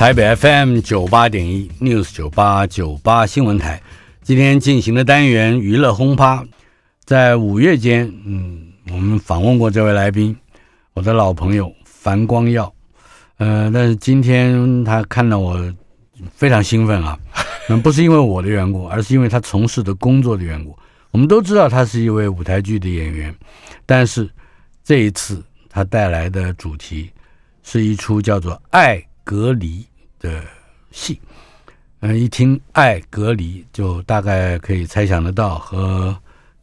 台北 FM 九八点一 News 九八九八新闻台，今天进行的单元娱乐轰趴，在五月间，嗯，我们访问过这位来宾，我的老朋友樊光耀，呃，但是今天他看到我非常兴奋啊，那 不是因为我的缘故，而是因为他从事的工作的缘故。我们都知道他是一位舞台剧的演员，但是这一次他带来的主题是一出叫做《爱隔离》。的戏，嗯，一听“爱隔离”就大概可以猜想得到，和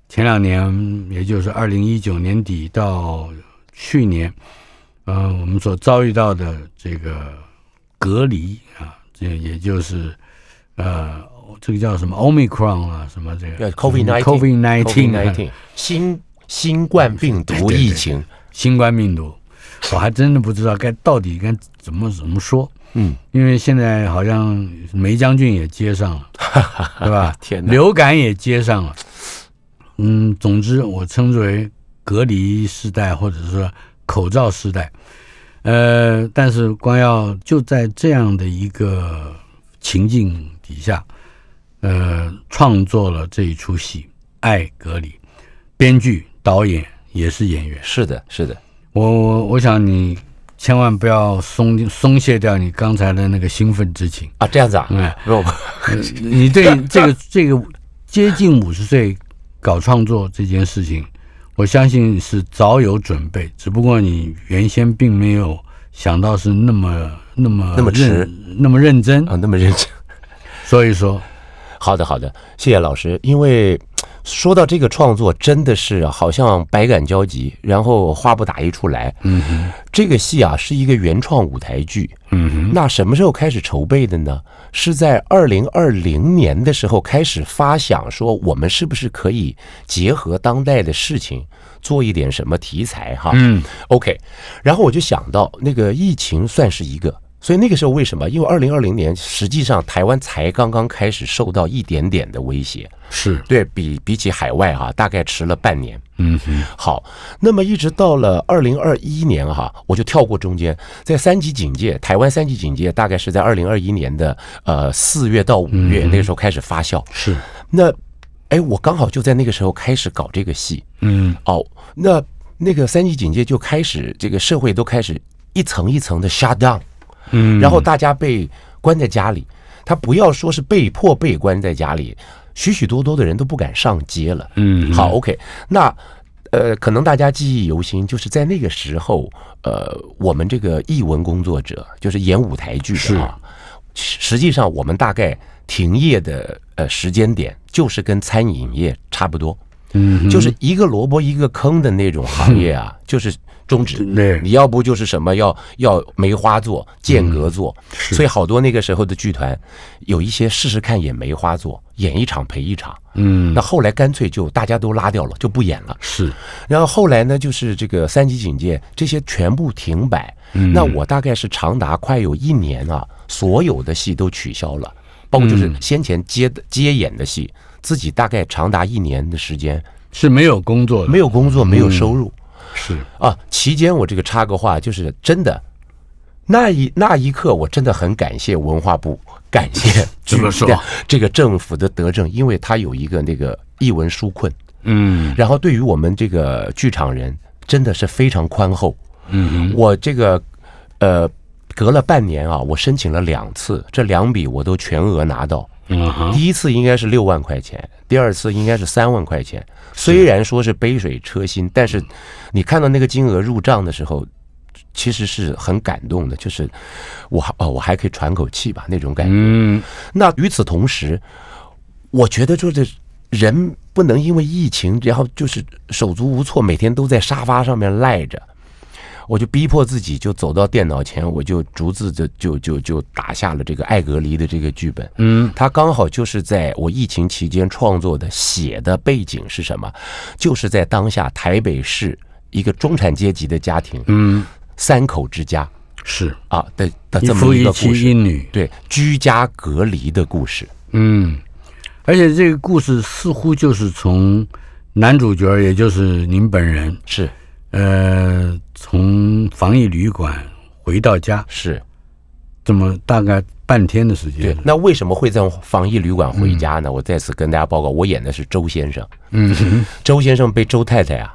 前两年，也就是二零一九年底到去年，嗯，我们所遭遇到的这个隔离啊，这也就是呃，这个叫什么 “omicron” 啊，什么这个 “covid nineteen” 新新冠病毒疫情，新冠病毒。我还真的不知道该到底该怎么怎么说，嗯，因为现在好像梅将军也接上了，对吧？流感也接上了，嗯，总之我称之为隔离时代，或者说口罩时代，呃，但是光耀就在这样的一个情境底下，呃，创作了这一出戏《爱隔离》，编剧、导演也是演员，是的，是的。我我我想你千万不要松松懈掉你刚才的那个兴奋之情啊，这样子啊，嗯，你对这个这个接近五十岁搞创作这件事情，我相信是早有准备，只不过你原先并没有想到是那么那么那么认那么认真啊，那么认真，所以说好的好的，谢谢老师，因为。说到这个创作，真的是好像百感交集，然后话不打一处来。嗯，这个戏啊是一个原创舞台剧。嗯，那什么时候开始筹备的呢？是在二零二零年的时候开始发想，说我们是不是可以结合当代的事情，做一点什么题材哈？嗯，OK。然后我就想到那个疫情算是一个。所以那个时候为什么？因为二零二零年实际上台湾才刚刚开始受到一点点的威胁，是对比比起海外哈，大概迟了半年。嗯，好，那么一直到了二零二一年哈，我就跳过中间，在三级警戒，台湾三级警戒大概是在二零二一年的呃四月到五月那个时候开始发酵。是那哎，我刚好就在那个时候开始搞这个戏。嗯，哦，那那个三级警戒就开始，这个社会都开始一层一层的 shutdown。嗯，然后大家被关在家里，他不要说是被迫被关在家里，许许多多的人都不敢上街了。嗯，好，OK，那呃，可能大家记忆犹新，就是在那个时候，呃，我们这个译文工作者就是演舞台剧的啊，实际上我们大概停业的呃时间点就是跟餐饮业差不多。嗯，就是一个萝卜一个坑的那种行业啊，就是终止。你要不就是什么要要梅花座、间隔座，所以好多那个时候的剧团，有一些试试看演梅花座，演一场赔一场。嗯，那后来干脆就大家都拉掉了，就不演了。是，然后后来呢，就是这个三级警戒，这些全部停摆。嗯，那我大概是长达快有一年啊，所有的戏都取消了，包括就是先前接接演的戏。自己大概长达一年的时间是没有工作的，没有工作，没有收入，是啊。期间我这个插个话，就是真的，那一那一刻我真的很感谢文化部，感谢 怎么说这个政府的德政，因为他有一个那个艺文纾困，嗯。然后对于我们这个剧场人，真的是非常宽厚，嗯。我这个呃，隔了半年啊，我申请了两次，这两笔我都全额拿到。嗯，第一次应该是六万块钱，第二次应该是三万块钱。虽然说是杯水车薪，但是你看到那个金额入账的时候，其实是很感动的，就是我哦，我还可以喘口气吧那种感觉。嗯，那与此同时，我觉得就是人不能因为疫情，然后就是手足无措，每天都在沙发上面赖着。我就逼迫自己，就走到电脑前，我就逐字的、就、就、就打下了这个爱隔离的这个剧本。嗯，他刚好就是在我疫情期间创作的，写的背景是什么？就是在当下台北市一个中产阶级的家庭，嗯，三口之家是啊的的这么一个故事，对，居家隔离的故事。嗯，而且这个故事似乎就是从男主角，也就是您本人是，呃。从防疫旅馆回到家是这么大概半天的时间。对，那为什么会从防疫旅馆回家呢？我再次跟大家报告，我演的是周先生。嗯，周先生被周太太啊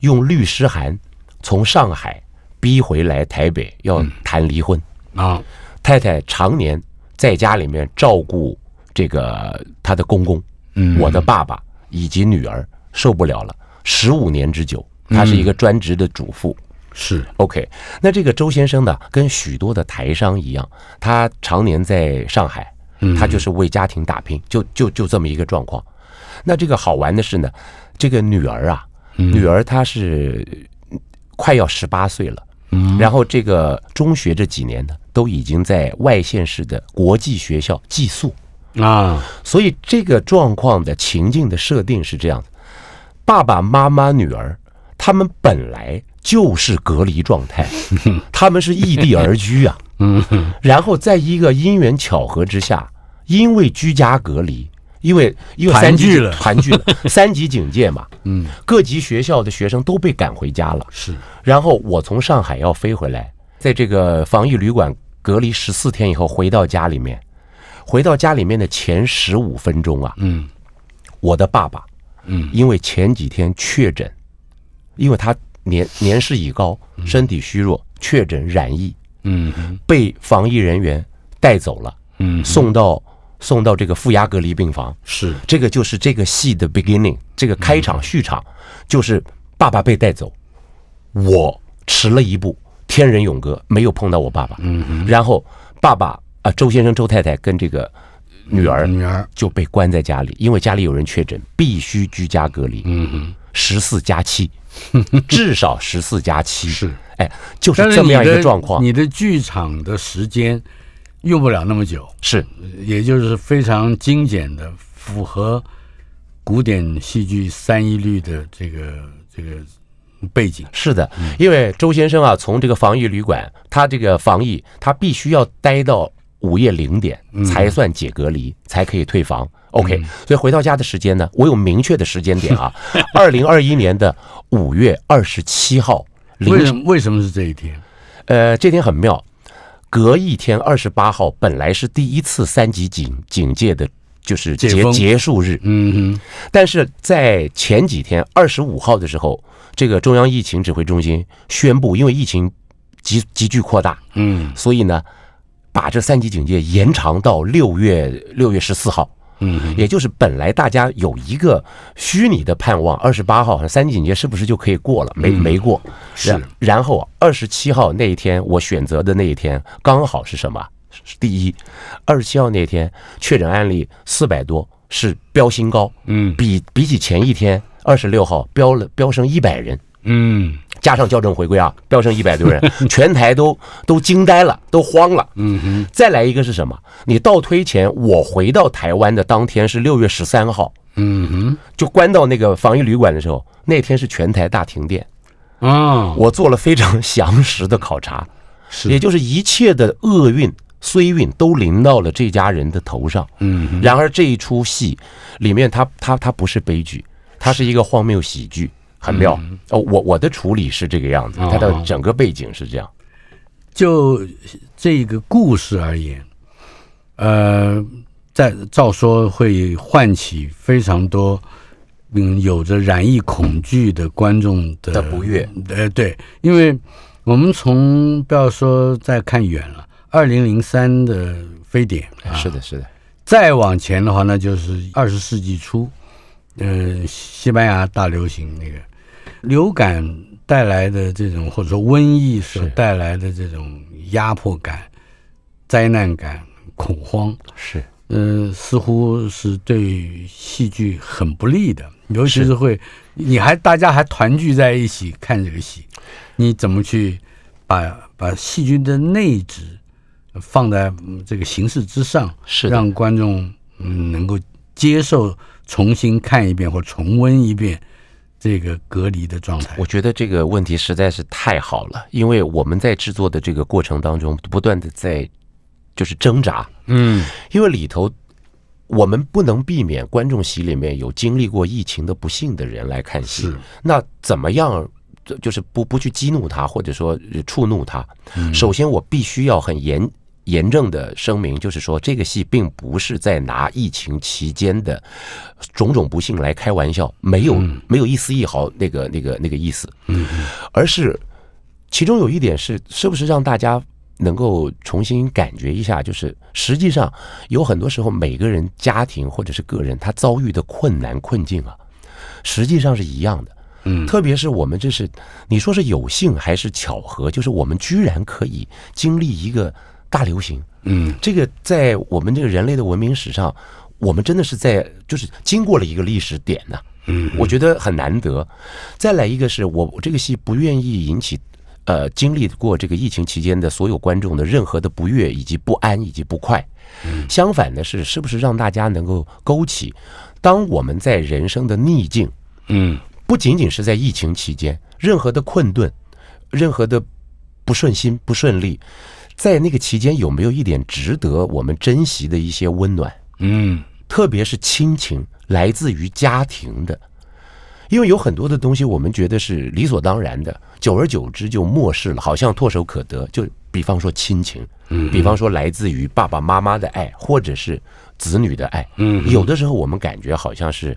用律师函从上海逼回来台北，要谈离婚啊。太太常年在家里面照顾这个他的公公，嗯，我的爸爸以及女儿受不了了，十五年之久。他是一个专职的主妇，是 OK。那这个周先生呢，跟许多的台商一样，他常年在上海，他就是为家庭打拼，就就就这么一个状况。那这个好玩的是呢，这个女儿啊，女儿她是快要十八岁了，然后这个中学这几年呢，都已经在外县市的国际学校寄宿啊，所以这个状况的情境的设定是这样的：爸爸妈妈，女儿。他们本来就是隔离状态，他们是异地而居啊，嗯，然后在一个因缘巧合之下，因为居家隔离，因为因为三级，团聚了，团聚了，三级警戒嘛，嗯，各级学校的学生都被赶回家了，是，然后我从上海要飞回来，在这个防疫旅馆隔离十四天以后回到家里面，回到家里面的前十五分钟啊，嗯，我的爸爸，嗯，因为前几天确诊。因为他年年事已高，身体虚弱，确诊染疫，嗯，被防疫人员带走了，嗯，送到送到这个负压隔离病房，是这个就是这个戏的 beginning，这个开场序场，就是爸爸被带走，我迟了一步，天人永隔，没有碰到我爸爸，嗯，然后爸爸啊，周先生周太太跟这个女儿，女儿就被关在家里，因为家里有人确诊，必须居家隔离，嗯。十四加七，至少十四加七是，哎，就是这么样一个状况。你的剧场的时间用不了那么久，是，也就是非常精简的，符合古典戏剧三一律的这个这个背景。是的，因为周先生啊，从这个防疫旅馆，他这个防疫，他必须要待到午夜零点才算解隔离，才可以退房。OK，所以回到家的时间呢，我有明确的时间点啊，二零二一年的五月二十七号凌晨。为什么是这一天？呃，这天很妙，隔一天二十八号本来是第一次三级警警戒的，就是结结束日。嗯，但是在前几天二十五号的时候，这个中央疫情指挥中心宣布，因为疫情急急剧扩大，嗯，所以呢，把这三级警戒延长到六月六月十四号。嗯，也就是本来大家有一个虚拟的盼望，二十八号三级警戒是不是就可以过了？没没过，是。然后二十七号那一天，我选择的那一天，刚好是什么？是第一，二十七号那天确诊案例四百多，是飙新高。嗯，比比起前一天二十六号飙了飙升一百人。嗯。加上校正回归啊，飙升一百多人，全台都都惊呆了，都慌了。嗯哼，再来一个是什么？你倒推前，我回到台湾的当天是六月十三号。嗯哼，就关到那个防疫旅馆的时候，那天是全台大停电。啊，我做了非常详实的考察，也就是一切的厄运、衰运都临到了这家人的头上。嗯，然而这一出戏里面，他他他不是悲剧，他是一个荒谬喜剧。很妙哦！我我的处理是这个样子，它的整个背景是这样。就这个故事而言，呃，在照说会唤起非常多嗯有着染疫恐惧的观众的不悦。呃，对，因为我们从不要说再看远了，二零零三的非典是的，是的。再往前的话，那就是二十世纪初，呃，西班牙大流行那个。流感带来的这种，或者说瘟疫所带来的这种压迫感、灾难感、恐慌，是，嗯，似乎是对戏剧很不利的，尤其是会，你还大家还团聚在一起看这个戏，你怎么去把把戏剧的内质放在这个形式之上，是让观众嗯能够接受，重新看一遍或重温一遍。这个隔离的状态，我觉得这个问题实在是太好了，因为我们在制作的这个过程当中，不断的在就是挣扎，嗯，因为里头我们不能避免观众席里面有经历过疫情的不幸的人来看戏，那怎么样就是不不去激怒他或者说触怒他？首先我必须要很严。严正的声明就是说，这个戏并不是在拿疫情期间的种种不幸来开玩笑，没有没有一丝一毫那个那个那个意思，嗯，而是其中有一点是是不是让大家能够重新感觉一下，就是实际上有很多时候每个人家庭或者是个人他遭遇的困难困境啊，实际上是一样的，嗯，特别是我们这是你说是有幸还是巧合，就是我们居然可以经历一个。大流行，嗯，这个在我们这个人类的文明史上，我们真的是在就是经过了一个历史点呢，嗯，我觉得很难得。再来一个是我这个戏不愿意引起，呃，经历过这个疫情期间的所有观众的任何的不悦以及不安以及不快，相反的是，是不是让大家能够勾起，当我们在人生的逆境，嗯，不仅仅是在疫情期间，任何的困顿，任何的不顺心不顺利。在那个期间有没有一点值得我们珍惜的一些温暖？嗯，特别是亲情来自于家庭的，因为有很多的东西我们觉得是理所当然的，久而久之就漠视了，好像唾手可得。就比方说亲情，嗯，比方说来自于爸爸妈妈的爱，或者是。子女的爱，有的时候我们感觉好像是，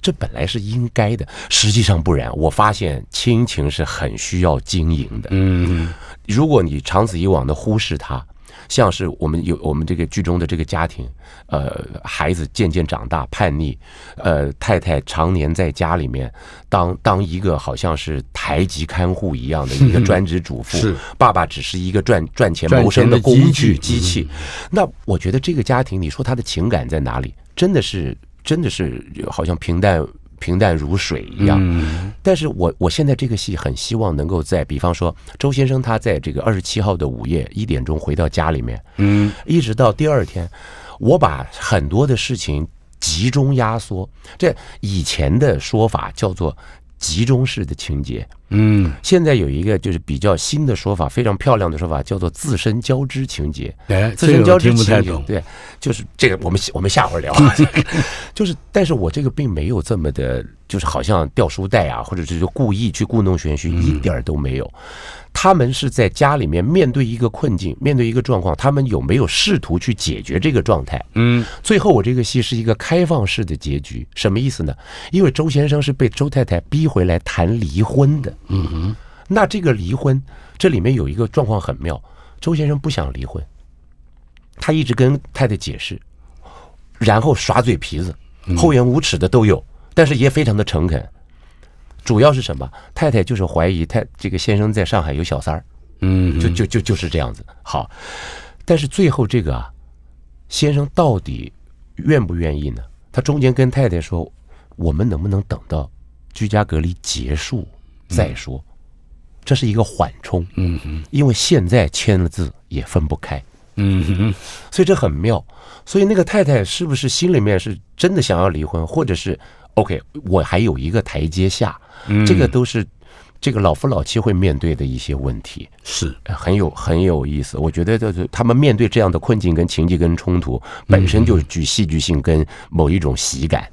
这本来是应该的，实际上不然。我发现亲情是很需要经营的。嗯，如果你长此以往的忽视它。像是我们有我们这个剧中的这个家庭，呃，孩子渐渐长大叛逆，呃，太太常年在家里面当当一个好像是台级看护一样的一个专职主妇，爸爸只是一个赚赚钱谋生的工具机器，那我觉得这个家庭，你说他的情感在哪里？真的是真的是好像平淡。平淡如水一样，但是我我现在这个戏很希望能够在，比方说周先生他在这个二十七号的午夜一点钟回到家里面，嗯，一直到第二天，我把很多的事情集中压缩，这以前的说法叫做。集中式的情节，嗯，现在有一个就是比较新的说法，非常漂亮的说法，叫做自身交织情节。哎，自身交织情节，对，就是这个，我们我们下回聊。啊。就是，但是我这个并没有这么的，就是好像掉书袋啊，或者是就故意去故弄玄虚，一点都没有。他们是在家里面面对一个困境，面对一个状况，他们有没有试图去解决这个状态？嗯，最后我这个戏是一个开放式的结局，什么意思呢？因为周先生是被周太太逼回来谈离婚的。嗯哼，那这个离婚这里面有一个状况很妙，周先生不想离婚，他一直跟太太解释，然后耍嘴皮子，厚颜无耻的都有，但是也非常的诚恳。主要是什么？太太就是怀疑太这个先生在上海有小三儿，嗯，就就就就是这样子。好，但是最后这个啊，先生到底愿不愿意呢？他中间跟太太说，我们能不能等到居家隔离结束再说？这是一个缓冲，嗯，因为现在签了字也分不开，嗯，所以这很妙。所以那个太太是不是心里面是真的想要离婚，或者是 OK？我还有一个台阶下。这个都是这个老夫老妻会面对的一些问题，是很有很有意思。我觉得就是他们面对这样的困境、跟情节、跟冲突，本身就是具戏剧性跟某一种喜感。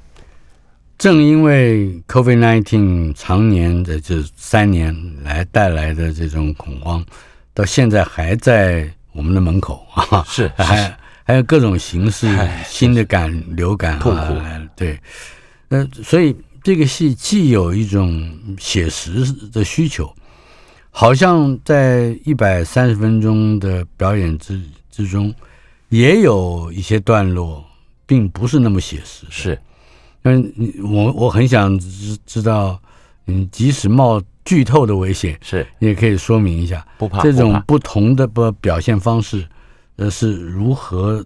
正因为 COVID-19 常年的这三年来带来的这种恐慌，到现在还在我们的门口啊，是还还有各种形式新的感流感啊，对，那所以。这个戏既有一种写实的需求，好像在一百三十分钟的表演之之中，也有一些段落并不是那么写实。是，嗯，我我很想知知道，嗯，即使冒剧透的危险，是，你也可以说明一下，不怕这种不同的不表现方式，呃，是如何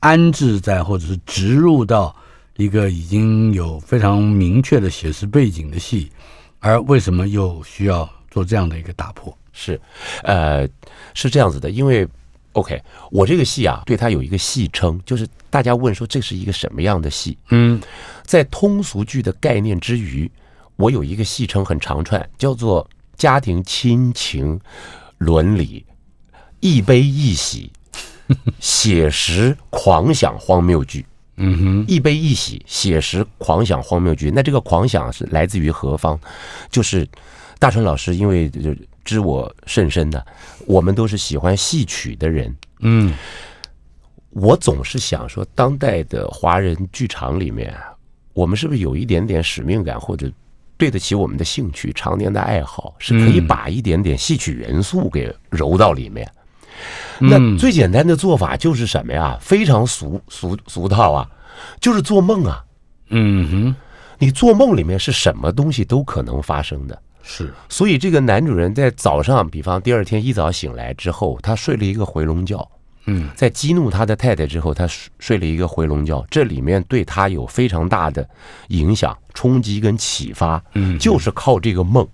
安置在或者是植入到。一个已经有非常明确的写实背景的戏，而为什么又需要做这样的一个打破？是，呃，是这样子的，因为 OK，我这个戏啊，对它有一个戏称，就是大家问说这是一个什么样的戏？嗯，在通俗剧的概念之余，我有一个戏称很长串，叫做家庭亲情伦理一悲一喜写实狂想荒谬剧。嗯哼，一悲一喜，写实狂想荒谬剧。那这个狂想是来自于何方？就是大川老师，因为知我甚深的，我们都是喜欢戏曲的人。嗯，我总是想说，当代的华人剧场里面，我们是不是有一点点使命感，或者对得起我们的兴趣、常年的爱好，是可以把一点点戏曲元素给揉到里面。那最简单的做法就是什么呀？非常俗俗俗套啊，就是做梦啊。嗯哼，你做梦里面是什么东西都可能发生的。是，所以这个男主人在早上，比方第二天一早醒来之后，他睡了一个回笼觉。嗯，在激怒他的太太之后，他睡了一个回笼觉，这里面对他有非常大的影响、冲击跟启发。嗯，就是靠这个梦。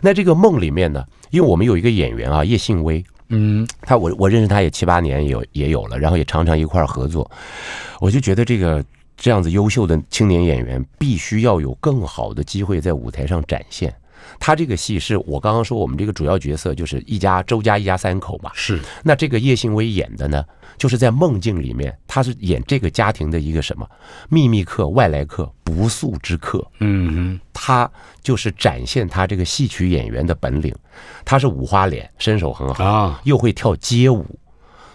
那这个梦里面呢，因为我们有一个演员啊，叶信威。嗯，他我我认识他也七八年，有也有了，然后也常常一块儿合作。我就觉得这个这样子优秀的青年演员，必须要有更好的机会在舞台上展现。他这个戏是我刚刚说，我们这个主要角色就是一家周家一家三口吧？是。那这个叶兴威演的呢，就是在梦境里面，他是演这个家庭的一个什么秘密客、外来客、不速之客。嗯哼。他就是展现他这个戏曲演员的本领，他是五花脸，身手很好啊，又会跳街舞。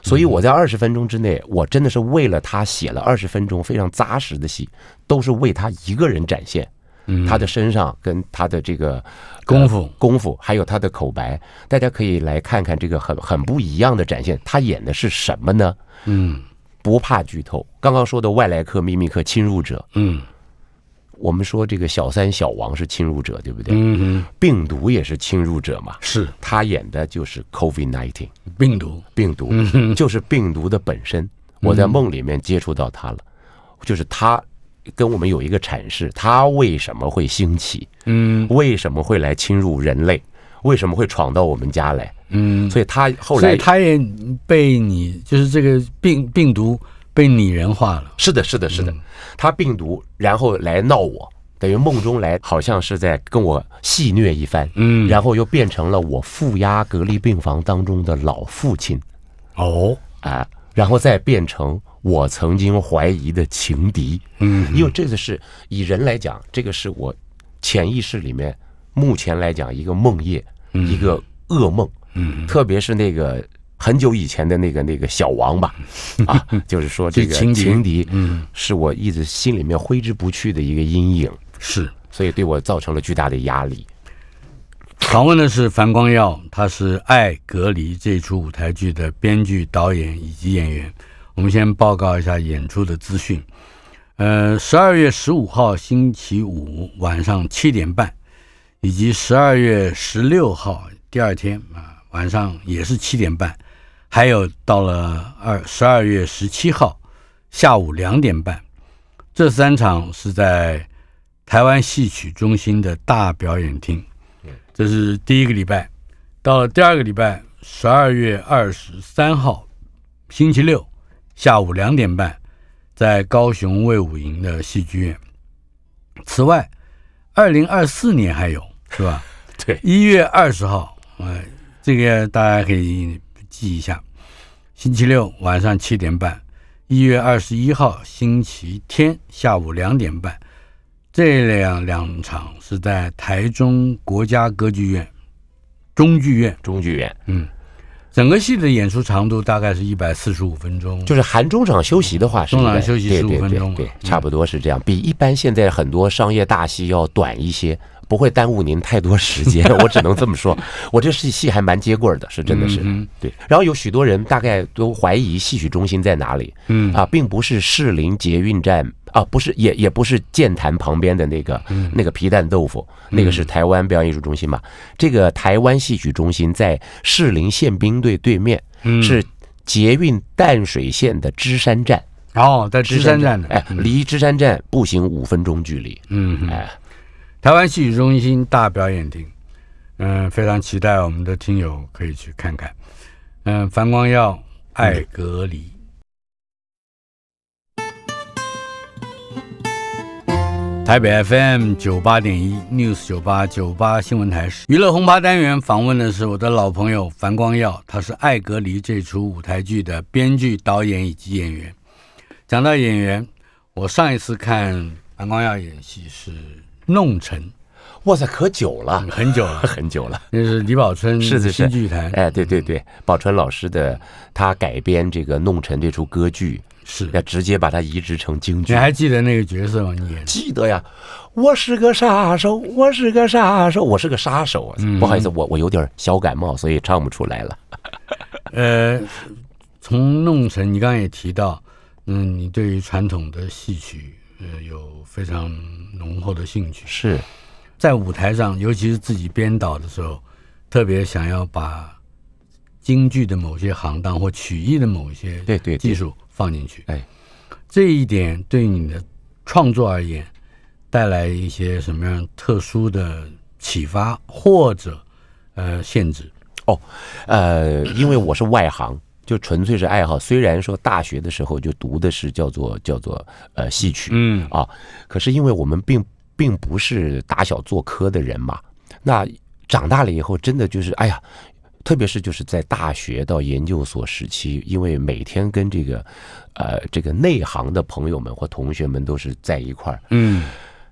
所以我在二十分钟之内，我真的是为了他写了二十分钟非常扎实的戏，都是为他一个人展现。他的身上跟他的这个功夫功夫，还有他的口白，大家可以来看看这个很很不一样的展现。他演的是什么呢？嗯，不怕剧透。刚刚说的外来客、秘密客、侵入者。嗯，我们说这个小三小王是侵入者，对不对？嗯嗯。病毒也是侵入者嘛？是。他演的就是 COVID-19 病毒，病毒就是病毒的本身。我在梦里面接触到他了，就是他。跟我们有一个阐释，它为什么会兴起？嗯，为什么会来侵入人类？为什么会闯到我们家来？嗯，所以他后来，所以他也被你就是这个病病毒被拟人化了。是的，是的，是的，他病毒然后来闹我，等于梦中来，好像是在跟我戏虐一番。嗯，然后又变成了我负压隔离病房当中的老父亲。哦，啊，然后再变成。我曾经怀疑的情敌，嗯，因为这个是以人来讲，这个是我潜意识里面目前来讲一个梦靥，一个噩梦，嗯，特别是那个很久以前的那个那个小王吧，啊，就是说 这个情敌，嗯，是我一直心里面挥之不去的一个阴影，是，所以对我造成了巨大的压力。访问的是樊光耀，他是《爱隔离》这出舞台剧的编剧、导演以及演员。我们先报告一下演出的资讯。呃，十二月十五号星期五晚上七点半，以及十二月十六号第二天啊晚上也是七点半，还有到了二十二月十七号下午两点半，这三场是在台湾戏曲中心的大表演厅。这是第一个礼拜。到了第二个礼拜，十二月二十三号星期六。下午两点半，在高雄卫武营的戏剧院。此外，二零二四年还有是吧？对。一月二十号，哎，这个大家可以记一下。星期六晚上七点半，一月二十一号星期天下午两点半，这两两场是在台中国家歌剧院。中剧院。中剧院。嗯。整个戏的演出长度大概是一百四十五分钟，就是含中场休息的话，中场休息十五分钟，对，差不多是这样，比一般现在很多商业大戏要短一些，不会耽误您太多时间，我只能这么说，我这戏戏还蛮接棍的，是真的是，对。然后有许多人大概都怀疑戏曲中心在哪里，嗯啊，并不是士林捷运站。啊，不是，也也不是建坛旁边的那个那个皮蛋豆腐，那个是台湾表演艺术中心嘛？这个台湾戏曲中心在士林宪兵队对面，是捷运淡水线的芝山站。哦，在芝山站的，哎，离芝山站步行五分钟距离。嗯，哎，台湾戏曲中心大表演厅，嗯，非常期待我们的听友可以去看看。嗯，樊光耀爱隔离。台北 FM 九八点一 News 九八九八新闻台娱乐红八单元访问的是我的老朋友樊光耀，他是《爱隔离》这出舞台剧的编剧、导演以及演员。讲到演员，我上一次看樊光耀演戏是《弄臣》。哇塞，可久了，很久了，很久了。那 是李宝春是的，是团。哎，对对对，宝春老师的他改编这个《弄臣》这出歌剧，是要直接把它移植成京剧。你还记得那个角色吗？你记得呀？我是个杀手，我是个杀手，我是个杀手。不好意思，我我有点小感冒，所以唱不出来了。呃，从《弄臣》，你刚刚也提到，嗯，你对于传统的戏曲，呃，有非常浓厚的兴趣，是。在舞台上，尤其是自己编导的时候，特别想要把京剧的某些行当或曲艺的某些对对技术放进去。哎，这一点对你的创作而言带来一些什么样特殊的启发或者呃限制？哦，呃，因为我是外行，就纯粹是爱好。虽然说大学的时候就读的是叫做叫做呃戏曲，嗯啊，可是因为我们并。并不是打小做科的人嘛，那长大了以后，真的就是哎呀，特别是就是在大学到研究所时期，因为每天跟这个呃这个内行的朋友们或同学们都是在一块儿，嗯，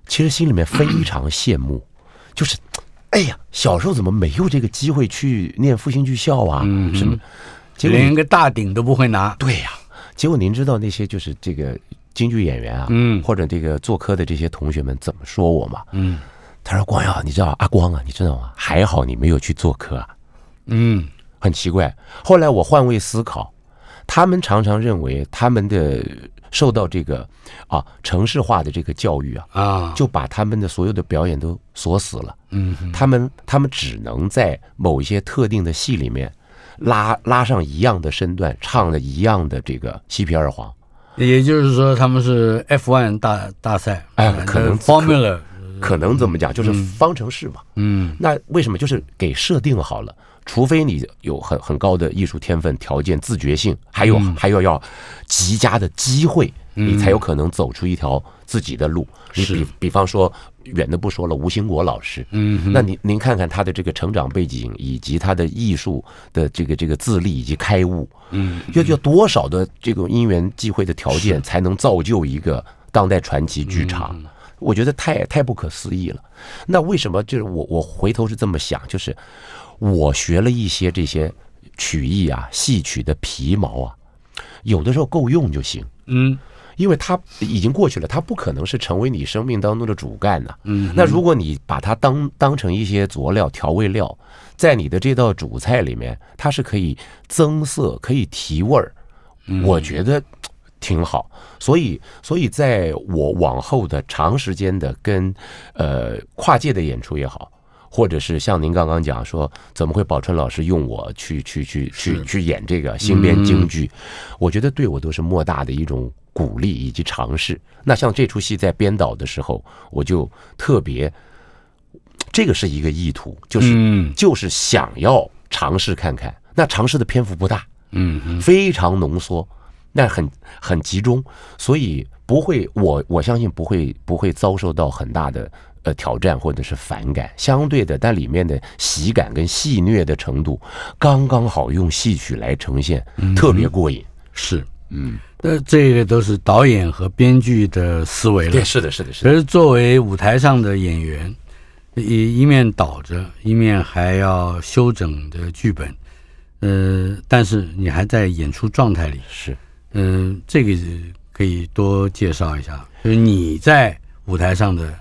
其实心里面非常羡慕，就是哎呀，小时候怎么没有这个机会去念复兴剧校啊？什么，连个大鼎都不会拿，对呀，结果您知道那些就是这个。京剧演员啊，嗯，或者这个做客的这些同学们怎么说我嘛？嗯，他说：“光耀，你知道阿光啊？你知道吗？还好你没有去做客啊。”嗯，很奇怪。后来我换位思考，他们常常认为他们的受到这个啊城市化的这个教育啊啊，就把他们的所有的表演都锁死了。嗯，他们他们只能在某一些特定的戏里面拉拉上一样的身段，唱的一样的这个西皮二黄。也就是说，他们是 F1 大大赛，哎，可能 Formula 可能怎么讲，就是方程式嘛。嗯，那为什么就是给设定好了？除非你有很很高的艺术天分、条件、自觉性，还有还有要极佳的机会，你才有可能走出一条自己的路。你比比方说。远的不说了，吴兴国老师，嗯，那您您看看他的这个成长背景，以及他的艺术的这个这个自立以及开悟，嗯，要要多少的这个因缘际会的条件，才能造就一个当代传奇剧场？我觉得太太不可思议了。那为什么就是我我回头是这么想，就是我学了一些这些曲艺啊，戏曲的皮毛啊，有的时候够用就行，嗯。因为它已经过去了，它不可能是成为你生命当中的主干呐。嗯。那如果你把它当当成一些佐料、调味料，在你的这道主菜里面，它是可以增色、可以提味儿。我觉得挺好。所以，所以在我往后的长时间的跟呃跨界的演出也好，或者是像您刚刚讲说，怎么会宝春老师用我去去去去去演这个新编京剧，我觉得对我都是莫大的一种。鼓励以及尝试。那像这出戏在编导的时候，我就特别，这个是一个意图，就是就是想要尝试看看。那尝试的篇幅不大，嗯，非常浓缩，那很很集中，所以不会，我我相信不会不会遭受到很大的呃挑战或者是反感。相对的，但里面的喜感跟戏虐的程度刚刚好，用戏曲来呈现，特别过瘾。是。嗯，那这个都是导演和编剧的思维了。对，是的，是的，是的。可是作为舞台上的演员，一一面倒着，一面还要修整的剧本。呃，但是你还在演出状态里。是。嗯，这个可以多介绍一下，就是你在舞台上的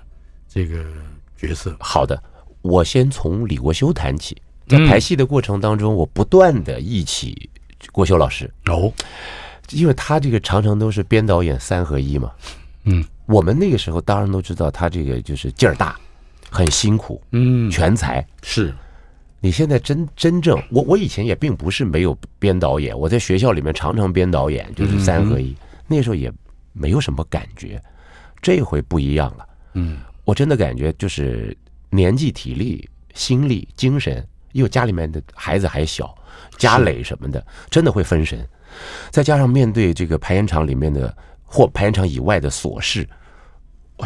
这个角色。好的，我先从李国修谈起。在排戏的过程当中，我不断的忆起郭修老师。哦。因为他这个常常都是编导演三合一嘛，嗯，我们那个时候当然都知道他这个就是劲儿大，很辛苦，嗯，全才是。你现在真真正，我我以前也并不是没有编导演，我在学校里面常常编导演就是三合一，那时候也没有什么感觉，这回不一样了，嗯，我真的感觉就是年纪、体力、心力、精神，又家里面的孩子还小，家累什么的，真的会分神。再加上面对这个排烟厂里面的或排烟厂以外的琐事，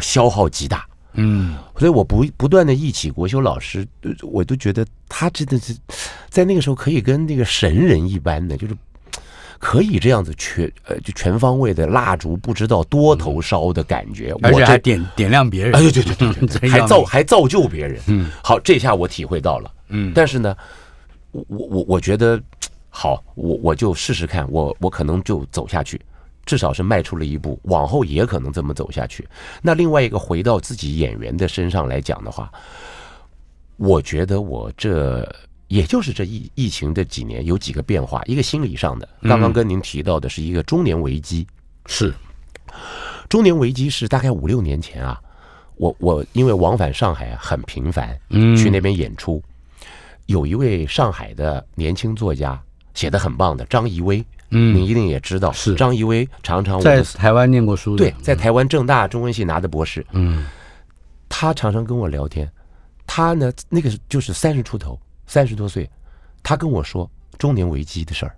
消耗极大。嗯，所以我不不断的忆起国修老师，我都觉得他真的是在那个时候可以跟那个神人一般的，就是可以这样子全呃就全方位的蜡烛不知道多头烧的感觉，而且还点点亮别人。哎呦，对对对，还造还造就别人。嗯，好，这下我体会到了。嗯，但是呢，我我我觉得。好，我我就试试看，我我可能就走下去，至少是迈出了一步，往后也可能这么走下去。那另外一个回到自己演员的身上来讲的话，我觉得我这也就是这疫疫情这几年有几个变化，一个心理上的，刚刚跟您提到的是一个中年危机，是中年危机是大概五六年前啊，我我因为往返上海很频繁，去那边演出，有一位上海的年轻作家。写的很棒的张怡薇。嗯，你一定也知道是张怡薇常常在台湾念过书，对，在台湾正大中文系拿的博士，嗯，他常常跟我聊天，他呢，那个就是三十出头，三十多岁，他跟我说中年危机的事儿，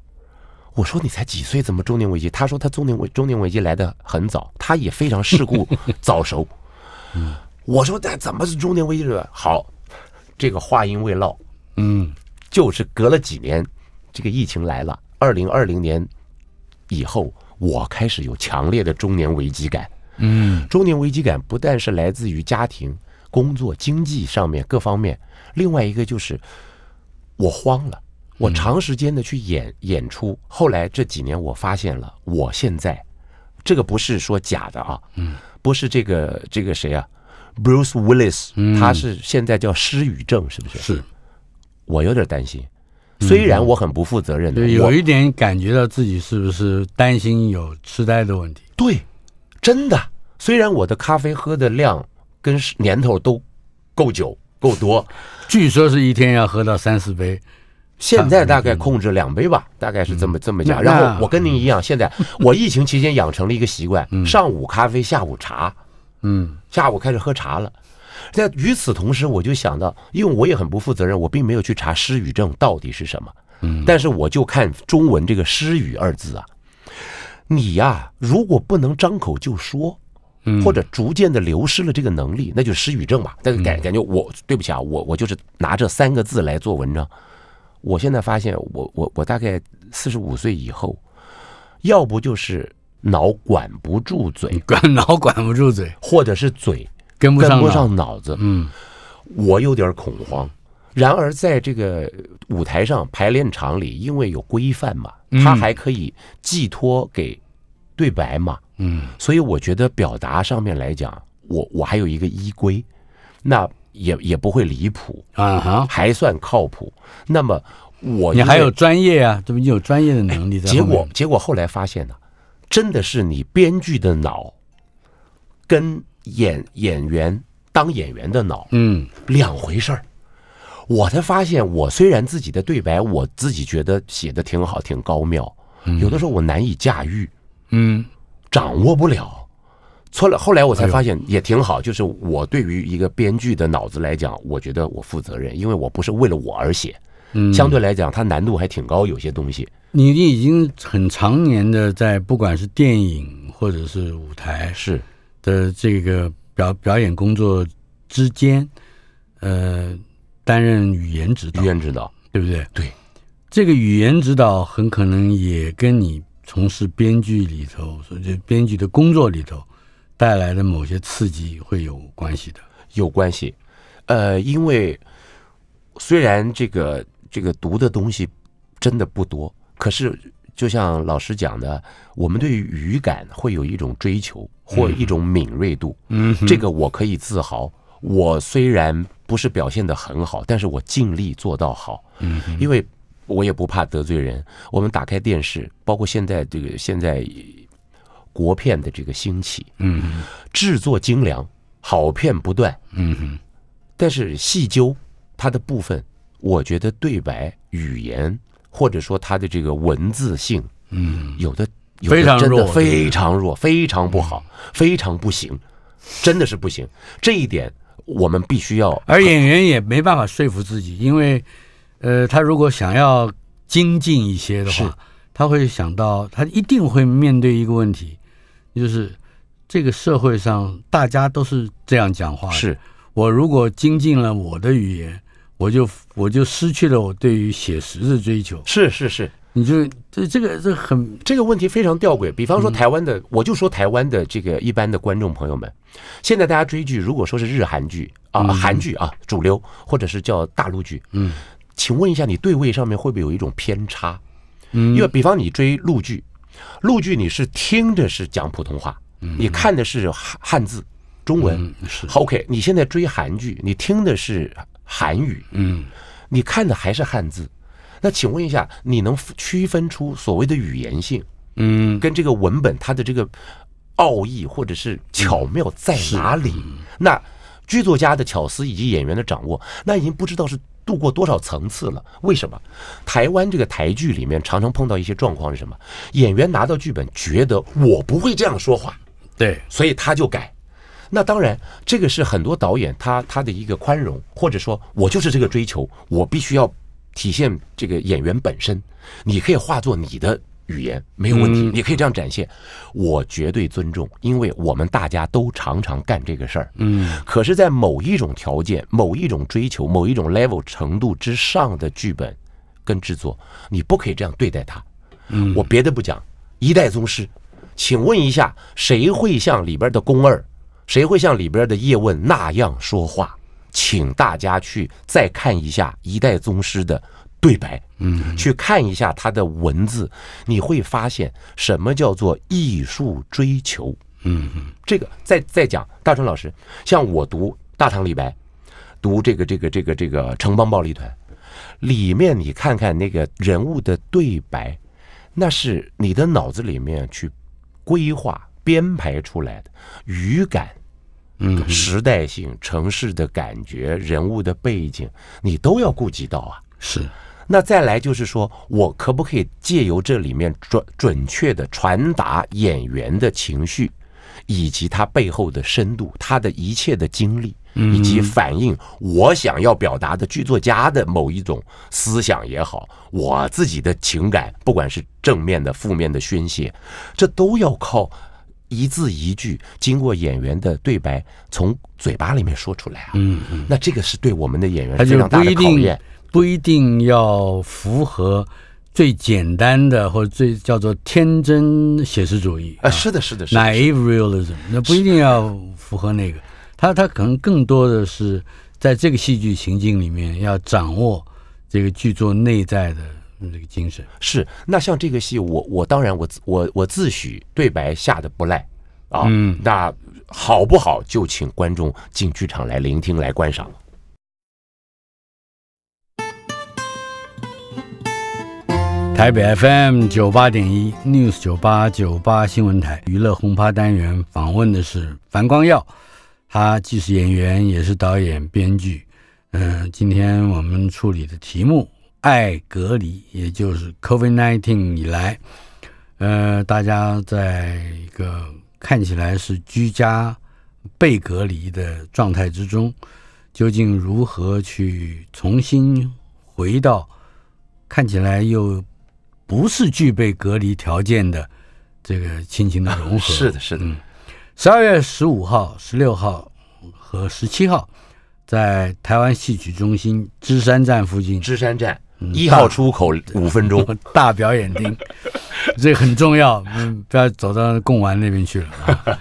我说你才几岁，怎么中年危机？他说他中年危中年危机来的很早，他也非常世故 早熟，嗯，我说那怎么是中年危机吧？好，这个话音未落，嗯，就是隔了几年。这个疫情来了，二零二零年以后，我开始有强烈的中年危机感。嗯，中年危机感不但是来自于家庭、工作、经济上面各方面，另外一个就是我慌了。我长时间的去演演出，后来这几年我发现了，我现在这个不是说假的啊。嗯，不是这个这个谁啊，Bruce Willis，他是现在叫失语症，是不是？是我有点担心。虽然我很不负责任，对，有一点感觉到自己是不是担心有痴呆的问题？对，真的。虽然我的咖啡喝的量跟年头都够久够多，据说是一天要喝到三四杯，现在大概控制两杯吧，大概是这么这么讲。然后我跟您一样，现在我疫情期间养成了一个习惯，上午咖啡，下午茶。嗯，下午开始喝茶了。在与此同时，我就想到，因为我也很不负责任，我并没有去查失语症到底是什么。嗯，但是我就看中文这个“失语”二字啊，你呀，如果不能张口就说，或者逐渐的流失了这个能力，那就失语症嘛。但是感感觉我对不起啊，我我就是拿这三个字来做文章。我现在发现，我我我大概四十五岁以后，要不就是脑管不住嘴，管脑管不住嘴，或者是嘴。跟不上，跟不上脑子。嗯，我有点恐慌。然而，在这个舞台上、排练场里，因为有规范嘛，他还可以寄托给对白嘛。嗯，所以我觉得表达上面来讲，我我还有一个依规，那也也不会离谱啊，还算靠谱。那么我你还有专业啊，这不有专业的能力。结果结果后来发现呢，真的是你编剧的脑跟。演演员当演员的脑，嗯，两回事儿。我才发现，我虽然自己的对白，我自己觉得写的挺好，挺高妙，有的时候我难以驾驭，嗯，掌握不了，错了。后来我才发现也挺好，就是我对于一个编剧的脑子来讲，我觉得我负责任，因为我不是为了我而写，相对来讲，它难度还挺高，有些东西。你已经很常年的在，不管是电影或者是舞台，是。的这个表表演工作之间，呃，担任语言指导，语言指导对不对？对，这个语言指导很可能也跟你从事编剧里头，所以编剧的工作里头带来的某些刺激会有关系的，有关系。呃，因为虽然这个这个读的东西真的不多，可是。就像老师讲的，我们对于语感会有一种追求或一种敏锐度。嗯，这个我可以自豪。我虽然不是表现的很好，但是我尽力做到好。嗯，因为我也不怕得罪人。我们打开电视，包括现在这个现在国片的这个兴起，嗯，制作精良，好片不断。嗯哼，但是细究它的部分，我觉得对白语言。或者说他的这个文字性，嗯，有的非常弱，非常弱，非常不好，非常不行，真的是不行。这一点我们必须要。而演员也没办法说服自己，因为，呃，他如果想要精进一些的话，他会想到，他一定会面对一个问题，就是这个社会上大家都是这样讲话的。我如果精进了我的语言。我就我就失去了我对于写实的追求，是是是，你就这这个这很这个问题非常吊诡。比方说台湾的，我就说台湾的这个一般的观众朋友们，现在大家追剧，如果说是日韩剧啊，韩剧啊，主流或者是叫大陆剧，嗯，请问一下，你对位上面会不会有一种偏差？因为比方你追陆剧，陆剧你是听着是讲普通话，你看的是汉汉字中文，是 OK。你现在追韩剧，你听的是。韩语，嗯，你看的还是汉字。那请问一下，你能区分出所谓的语言性，嗯，跟这个文本它的这个奥义或者是巧妙在哪里？那剧作家的巧思以及演员的掌握，那已经不知道是度过多少层次了。为什么台湾这个台剧里面常常碰到一些状况是什么？演员拿到剧本，觉得我不会这样说话，对，所以他就改。那当然，这个是很多导演他他的一个宽容，或者说我就是这个追求，我必须要体现这个演员本身。你可以化作你的语言，没有问题，你可以这样展现。我绝对尊重，因为我们大家都常常干这个事儿。嗯。可是，在某一种条件、某一种追求、某一种 level 程度之上的剧本跟制作，你不可以这样对待他。嗯。我别的不讲，一代宗师，请问一下，谁会像里边的宫二？谁会像里边的叶问那样说话？请大家去再看一下《一代宗师》的对白，嗯，去看一下他的文字，你会发现什么叫做艺术追求。嗯嗯，这个再再讲，大春老师，像我读《大唐李白》，读这个这个这个这个《城邦暴力团》，里面你看看那个人物的对白，那是你的脑子里面去规划。编排出来的语感，嗯，时代性、城市的感觉、人物的背景，你都要顾及到啊。是，那再来就是说，我可不可以借由这里面准准确的传达演员的情绪，以及他背后的深度，他的一切的经历，以及反映我想要表达的剧作家的某一种思想也好，我自己的情感，不管是正面的、负面的宣泄，这都要靠。一字一句，经过演员的对白，从嘴巴里面说出来啊。嗯嗯。那这个是对我们的演员非常大的考验，不一定要符合最简单的，或者最叫做天真写实主义啊。是的，是的，naive 是 realism，那不一定要符合那个。他他可能更多的是在这个戏剧情境里面，要掌握这个剧作内在的。那个精神是那像这个戏，我我当然我我我自诩对白下的不赖啊，那好不好就请观众进剧场来聆听来观赏。台北 FM 九八点一 News 九八九八新闻台娱乐轰趴单元访问的是樊光耀，他既是演员也是导演编剧，嗯，今天我们处理的题目。爱隔离，也就是 COVID-19 以来，呃，大家在一个看起来是居家被隔离的状态之中，究竟如何去重新回到看起来又不是具备隔离条件的这个亲情的融合？是的，是的。十二月十五号、十六号和十七号，在台湾戏曲中心芝山站附近，芝山站。一号出口五分钟，大表演厅，这很重要。嗯，不要走到贡丸那边去了。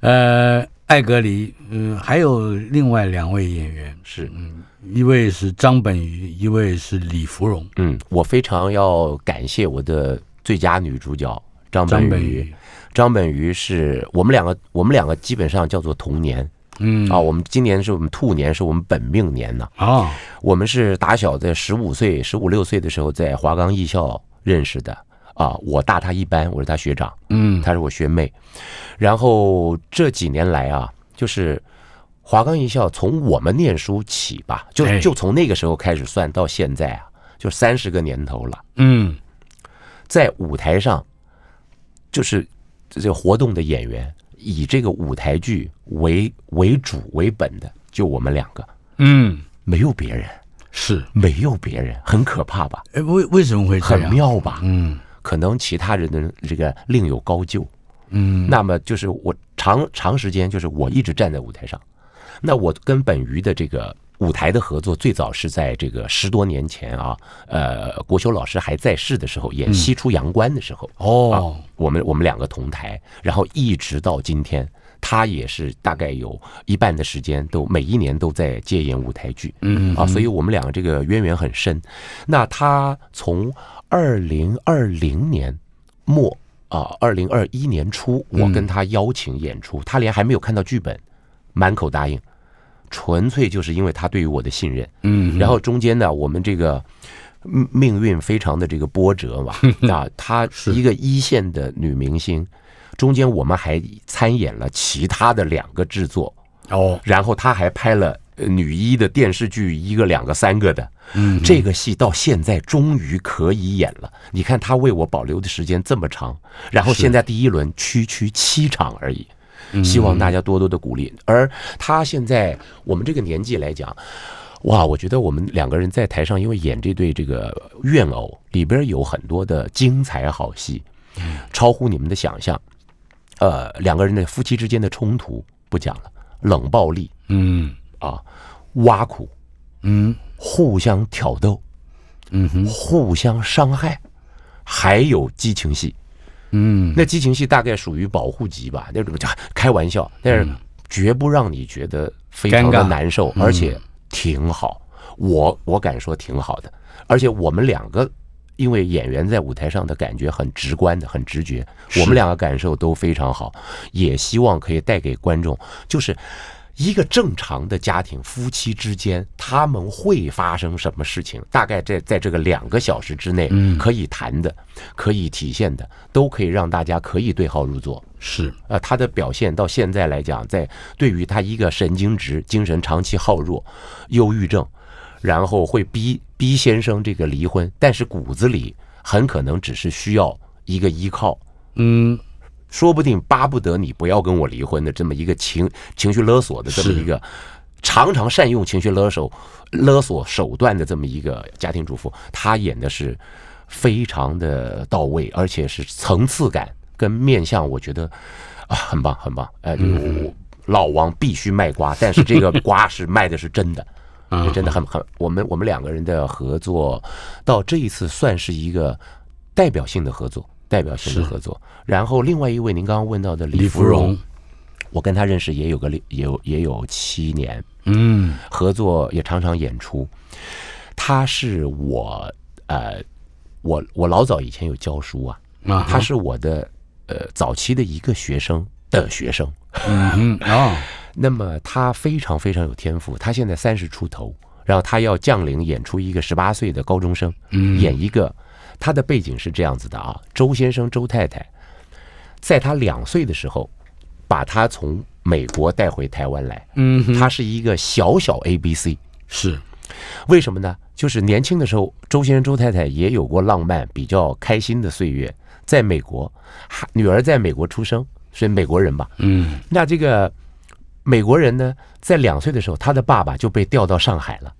呃，艾格里，嗯，还有另外两位演员是，嗯，一位是张本鱼，一位是李芙蓉。嗯，我非常要感谢我的最佳女主角张本鱼。张本鱼是我们两个，我们两个基本上叫做童年。嗯啊，我们今年是我们兔年，是我们本命年呢。啊，我们是打小在十五岁、十五六岁的时候在华冈艺校认识的。啊，我大他一班，我是他学长。嗯，他是我学妹。然后这几年来啊，就是华冈艺校从我们念书起吧，就就从那个时候开始算到现在啊，就三十个年头了。嗯，在舞台上，就是这些活动的演员。以这个舞台剧为为主为本的，就我们两个，嗯，没有别人，是没有别人，很可怕吧？哎，为为什么会这样？妙吧？嗯，可能其他人的这个另有高就，嗯，那么就是我长长时间就是我一直站在舞台上，那我跟本鱼的这个。舞台的合作最早是在这个十多年前啊，呃，国修老师还在世的时候演《西出阳关》的时候哦，我们我们两个同台，然后一直到今天，他也是大概有一半的时间都每一年都在接演舞台剧，嗯啊，所以我们两个这个渊源很深。那他从二零二零年末啊，二零二一年初，我跟他邀请演出，他连还没有看到剧本，满口答应。纯粹就是因为他对于我的信任，嗯，然后中间呢，我们这个命运非常的这个波折嘛，啊，她一个一线的女明星，中间我们还参演了其他的两个制作哦，然后她还拍了女一的电视剧一个两个三个的，嗯，这个戏到现在终于可以演了，你看她为我保留的时间这么长，然后现在第一轮区区七场而已。希望大家多多的鼓励。而他现在我们这个年纪来讲，哇，我觉得我们两个人在台上，因为演这对这个怨偶里边有很多的精彩好戏，超乎你们的想象。呃，两个人的夫妻之间的冲突不讲了，冷暴力，嗯，啊，挖苦，嗯，互相挑逗，嗯哼，互相伤害，还有激情戏。嗯，那激情戏大概属于保护级吧，那种叫开玩笑，但是绝不让你觉得非常的难受，而且挺好。我我敢说挺好的，而且我们两个，因为演员在舞台上的感觉很直观的，很直觉，我们两个感受都非常好，也希望可以带给观众，就是。一个正常的家庭，夫妻之间他们会发生什么事情？大概在在这个两个小时之内，可以谈的，可以体现的，都可以让大家可以对号入座。是，呃，他的表现到现在来讲，在对于他一个神经质、精神长期耗弱、忧郁症，然后会逼逼先生这个离婚，但是骨子里很可能只是需要一个依靠。嗯。说不定巴不得你不要跟我离婚的这么一个情情绪勒索的这么一个，常常善用情绪勒索勒索手段的这么一个家庭主妇，她演的是非常的到位，而且是层次感跟面相，我觉得啊很棒很棒。哎，老王必须卖瓜，但是这个瓜是卖的是真的，真的很很。我们我们两个人的合作到这一次算是一个代表性的合作。代表性的合作，然后另外一位您刚刚问到的李芙蓉，我跟他认识也有个也有也有七年，嗯，合作也常常演出。他是我呃，我我老早以前有教书啊，他是我的呃早期的一个学生的学生，嗯啊，那么他非常非常有天赋，他现在三十出头，然后他要降临演出一个十八岁的高中生，嗯、演一个。他的背景是这样子的啊，周先生、周太太，在他两岁的时候，把他从美国带回台湾来。嗯，他是一个小小 A B C。是，为什么呢？就是年轻的时候，周先生、周太太也有过浪漫、比较开心的岁月，在美国，女儿在美国出生，是美国人吧？嗯，那这个美国人呢，在两岁的时候，他的爸爸就被调到上海了，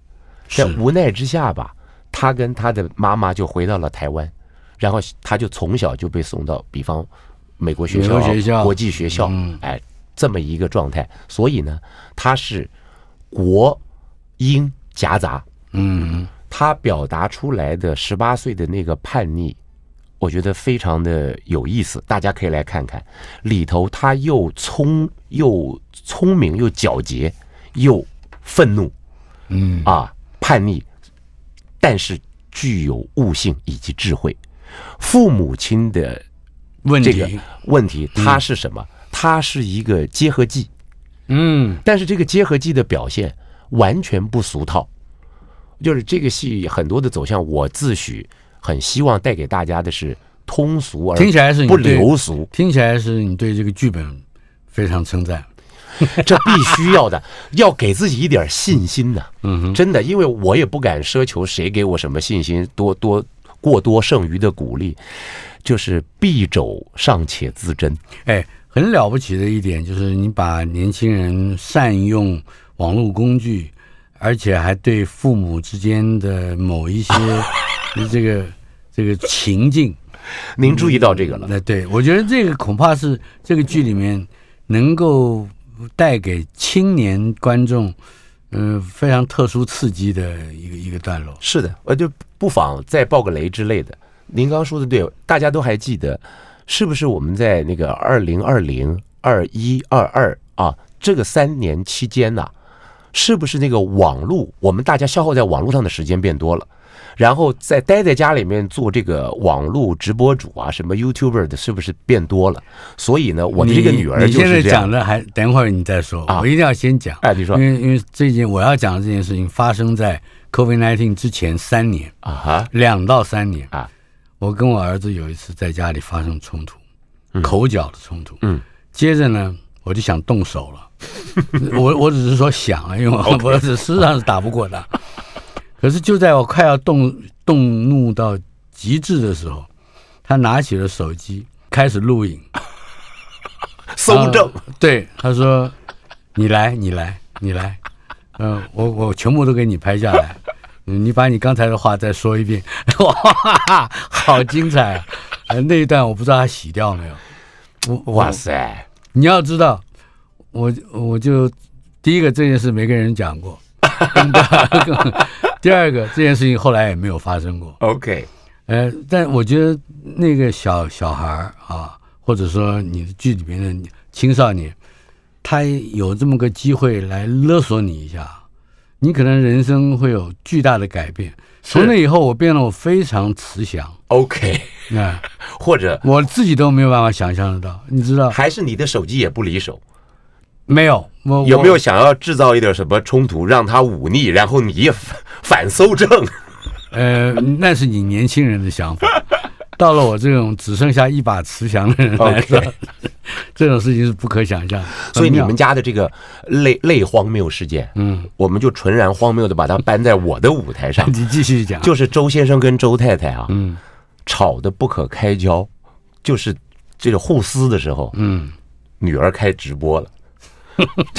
在无奈之下吧。他跟他的妈妈就回到了台湾，然后他就从小就被送到，比方美国学校、学校、国际学校，哎，这么一个状态。所以呢，他是国英夹杂，嗯，他表达出来的十八岁的那个叛逆，我觉得非常的有意思，大家可以来看看里头，他又聪又聪明，又狡洁又愤怒，嗯啊，叛逆。但是具有悟性以及智慧，父母亲的这个问题，它是什么？它是一个结合剂。嗯，但是这个结合剂的表现完全不俗套，就是这个戏很多的走向，我自诩很希望带给大家的是通俗而听起来是不流俗，听起来是你对这个剧本非常称赞。这必须要的，要给自己一点信心的。嗯，哼，真的，因为我也不敢奢求谁给我什么信心，多多过多剩余的鼓励，就是敝帚尚且自珍。哎，很了不起的一点就是，你把年轻人善用网络工具，而且还对父母之间的某一些 这个这个情境，您注意到这个了？那对，我觉得这个恐怕是这个剧里面能够。带给青年观众，嗯，非常特殊刺激的一个一个段落。是的，我就不妨再爆个雷之类的。您刚刚说的对，大家都还记得，是不是我们在那个二零二零、二一二二啊这个三年期间呢，是不是那个网络，我们大家消耗在网络上的时间变多了？然后在待在家里面做这个网络直播主啊，什么 YouTube 的是不是变多了？所以呢，我这个女儿就是你现在讲的还等会儿你再说，我一定要先讲。哎，你说，因为因为最近我要讲的这件事情发生在 COVID-19 之前三年啊，两到三年啊。我跟我儿子有一次在家里发生冲突，口角的冲突。嗯。接着呢，我就想动手了，我我只是说想，啊，因为我不是实际上是打不过他。可是就在我快要动动怒到极致的时候，他拿起了手机开始录影，搜证。对他说：“你来，你来，你来，嗯，我我全部都给你拍下来，你把你刚才的话再说一遍，哇，好精彩啊！那一段我不知道他洗掉没有，哇塞！你要知道，我我就第一个这件事没跟人讲过。”第二个这件事情后来也没有发生过。OK，呃，但我觉得那个小小孩儿啊，或者说你的剧里面的青少年，他有这么个机会来勒索你一下，你可能人生会有巨大的改变。从那以后，我变得我非常慈祥。OK，那 或者我自己都没有办法想象得到，你知道？还是你的手机也不离手。没有，有没有想要制造一点什么冲突，让他忤逆，然后你反反搜证？呃，那是你年轻人的想法。到了我这种只剩下一把慈祥的人来说，这种事情是不可想象。所以你们家的这个类类荒谬事件，嗯，我们就纯然荒谬的把它搬在我的舞台上。你继续讲，就是周先生跟周太太啊，嗯，吵得不可开交，就是这个互撕的时候，嗯，女儿开直播了。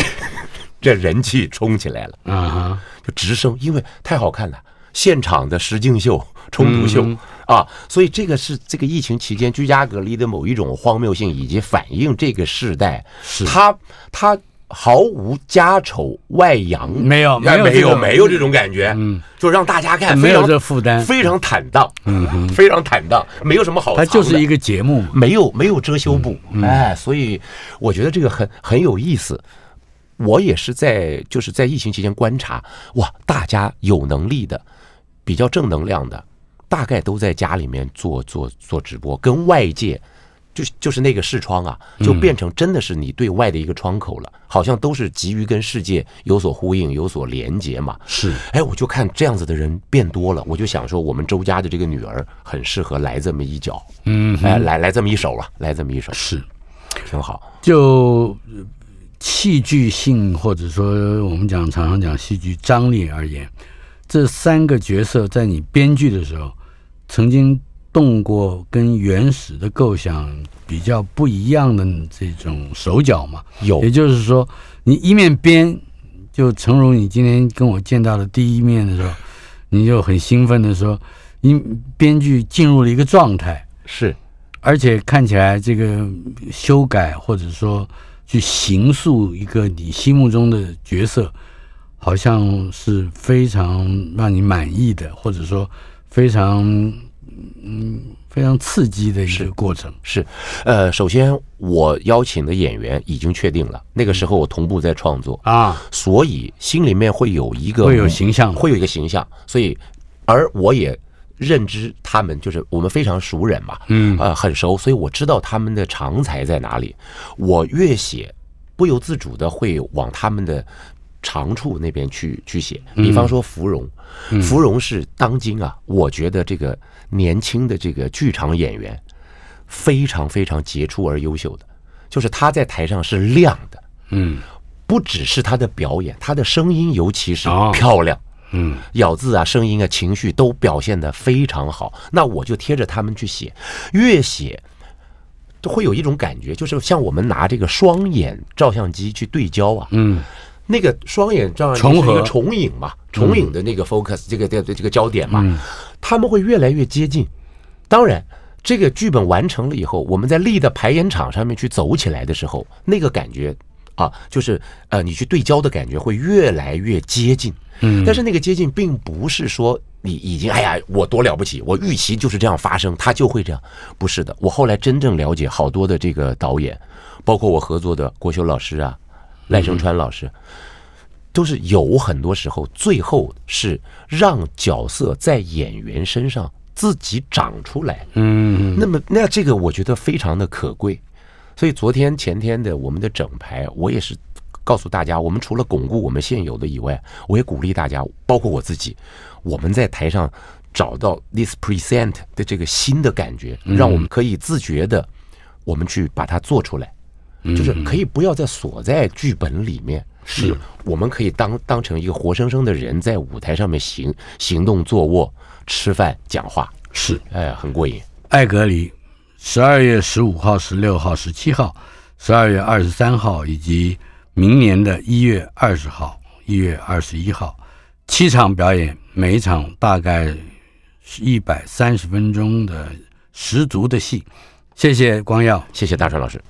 这人气冲起来了，啊就直升，因为太好看了。现场的石敬秀、冲突秀啊，所以这个是这个疫情期间居家隔离的某一种荒谬性，以及反映这个时代，他他。毫无家丑外扬，没有，没有，没有，没有这种感觉。嗯，就让大家看，没有这负担，非常坦荡，嗯，非常坦荡，没有什么好。它就是一个节目，没有没有遮羞布，哎，所以我觉得这个很很有意思。我也是在就是在疫情期间观察，哇，大家有能力的、比较正能量的，大概都在家里面做做做直播，跟外界。就就是那个视窗啊，就变成真的是你对外的一个窗口了，好像都是急于跟世界有所呼应、有所连接嘛。是，哎，我就看这样子的人变多了，我就想说，我们周家的这个女儿很适合来这么一脚，嗯，来来这么一手了，来这么一手是，挺好。就戏剧性或者说我们讲常常讲戏剧张力而言，这三个角色在你编剧的时候曾经。动过跟原始的构想比较不一样的这种手脚嘛？有，也就是说，你一面编，就诚如你今天跟我见到的第一面的时候，你就很兴奋的说，因编剧进入了一个状态，是，而且看起来这个修改或者说去形塑一个你心目中的角色，好像是非常让你满意的，或者说非常。嗯，非常刺激的一个过程是，呃，首先我邀请的演员已经确定了，那个时候我同步在创作啊，所以心里面会有一个会有形象，会有一个形象，所以，而我也认知他们就是我们非常熟人嘛，嗯，呃，很熟，所以我知道他们的常才在哪里，我越写，不由自主的会往他们的长处那边去去写，比方说芙蓉。芙蓉是当今啊，我觉得这个年轻的这个剧场演员非常非常杰出而优秀的，就是他在台上是亮的，嗯，不只是他的表演，他的声音尤其是漂亮，嗯，咬字啊，声音啊，情绪都表现的非常好。那我就贴着他们去写，越写，会有一种感觉，就是像我们拿这个双眼照相机去对焦啊，嗯。那个双眼障碍重合重影嘛，重影的那个 focus，这个这个这个焦点嘛，他们会越来越接近。当然，这个剧本完成了以后，我们在立的排演场上面去走起来的时候，那个感觉啊，就是呃，你去对焦的感觉会越来越接近。嗯，但是那个接近并不是说你已经哎呀，我多了不起，我预期就是这样发生，它就会这样，不是的。我后来真正了解好多的这个导演，包括我合作的郭修老师啊。赖声川老师，都是有很多时候，最后是让角色在演员身上自己长出来。嗯，那么那这个我觉得非常的可贵。所以昨天前天的我们的整排，我也是告诉大家，我们除了巩固我们现有的以外，我也鼓励大家，包括我自己，我们在台上找到 this present 的这个新的感觉，让我们可以自觉的，我们去把它做出来。就是可以不要再锁在剧本里面，是我们可以当当成一个活生生的人在舞台上面行行动坐卧吃饭讲话，是哎很过瘾。艾格里，十二月十五号、十六号、十七号，十二月二十三号以及明年的一月二十号、一月二十一号，七场表演，每一场大概是一百三十分钟的十足的戏。谢谢光耀，谢谢大川老师。